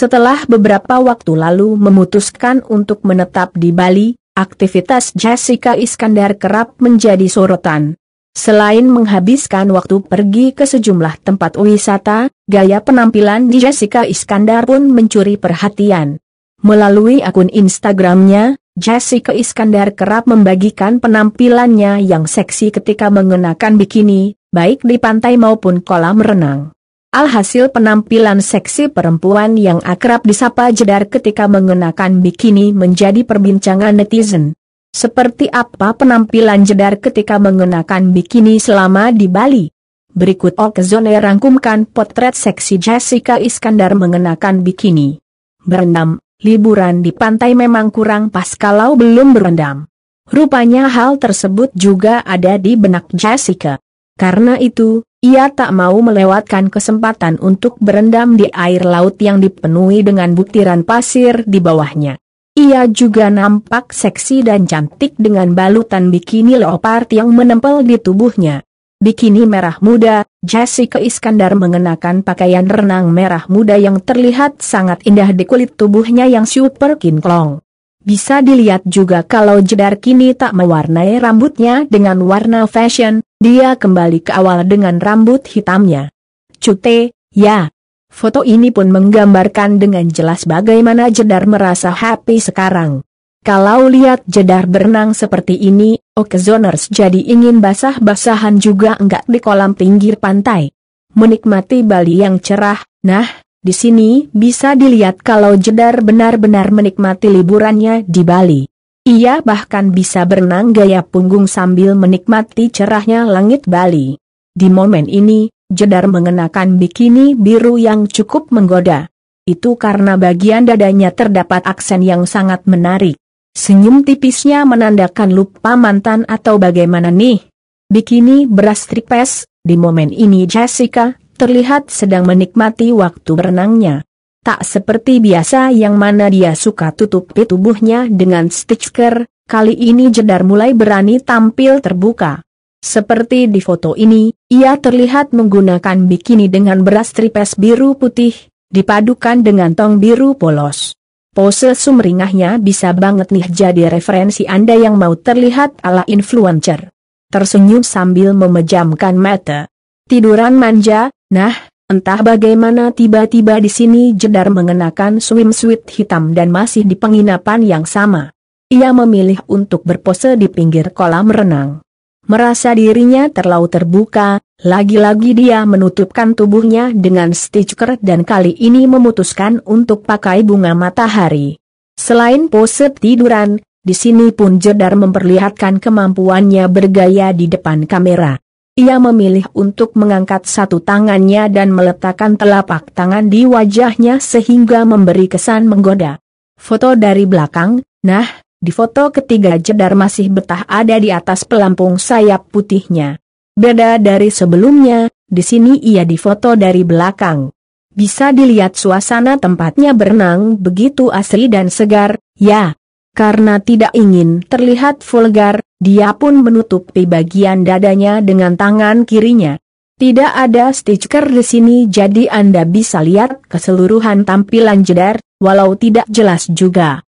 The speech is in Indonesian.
Setelah beberapa waktu lalu memutuskan untuk menetap di Bali, aktivitas Jessica Iskandar kerap menjadi sorotan. Selain menghabiskan waktu pergi ke sejumlah tempat wisata, gaya penampilan di Jessica Iskandar pun mencuri perhatian. Melalui akun Instagramnya, Jessica Iskandar kerap membagikan penampilannya yang seksi ketika mengenakan bikini, baik di pantai maupun kolam renang. Alhasil penampilan seksi perempuan yang akrab disapa jedar ketika mengenakan bikini menjadi perbincangan netizen. Seperti apa penampilan jedar ketika mengenakan bikini selama di Bali? Berikut Okezone rangkumkan potret seksi Jessica Iskandar mengenakan bikini. Berendam, liburan di pantai memang kurang pas kalau belum berendam. Rupanya hal tersebut juga ada di benak Jessica. Karena itu, ia tak mau melewatkan kesempatan untuk berendam di air laut yang dipenuhi dengan butiran pasir di bawahnya. Ia juga nampak seksi dan cantik dengan balutan bikini leopard yang menempel di tubuhnya. Bikini merah muda, Jessica Iskandar mengenakan pakaian renang merah muda yang terlihat sangat indah di kulit tubuhnya yang super kinclong. Bisa dilihat juga kalau jedar kini tak mewarnai rambutnya dengan warna fashion, dia kembali ke awal dengan rambut hitamnya. Cute, ya. Foto ini pun menggambarkan dengan jelas bagaimana Jedar merasa happy sekarang. Kalau lihat Jedar berenang seperti ini, Okezoners jadi ingin basah-basahan juga enggak di kolam pinggir pantai. Menikmati Bali yang cerah, nah, di sini bisa dilihat kalau Jedar benar-benar menikmati liburannya di Bali. Ia bahkan bisa berenang gaya punggung sambil menikmati cerahnya langit Bali. Di momen ini, Jedar mengenakan bikini biru yang cukup menggoda. Itu karena bagian dadanya terdapat aksen yang sangat menarik. Senyum tipisnya menandakan lupa mantan atau bagaimana nih? Bikini beras tripes, di momen ini Jessica, terlihat sedang menikmati waktu berenangnya. Tak seperti biasa yang mana dia suka tutupi tubuhnya dengan stiker, kali ini Jedar mulai berani tampil terbuka. Seperti di foto ini, ia terlihat menggunakan bikini dengan beras tripes biru putih, dipadukan dengan tong biru polos. Pose sumringahnya bisa banget nih jadi referensi Anda yang mau terlihat ala influencer. Tersenyum sambil memejamkan mata. Tiduran manja, nah, Entah bagaimana tiba-tiba di sini Jedar mengenakan swimsuit hitam dan masih di penginapan yang sama. Ia memilih untuk berpose di pinggir kolam renang. Merasa dirinya terlalu terbuka, lagi-lagi dia menutupkan tubuhnya dengan stitcher dan kali ini memutuskan untuk pakai bunga matahari. Selain pose tiduran, di sini pun Jedar memperlihatkan kemampuannya bergaya di depan kamera. Ia memilih untuk mengangkat satu tangannya dan meletakkan telapak tangan di wajahnya sehingga memberi kesan menggoda. Foto dari belakang, nah, di foto ketiga Jedar masih betah ada di atas pelampung sayap putihnya. Beda dari sebelumnya, di sini ia difoto dari belakang. Bisa dilihat suasana tempatnya berenang begitu asri dan segar, ya. Karena tidak ingin terlihat vulgar, dia pun menutupi bagian dadanya dengan tangan kirinya. Tidak ada stiker di sini jadi Anda bisa lihat keseluruhan tampilan jedar, walau tidak jelas juga.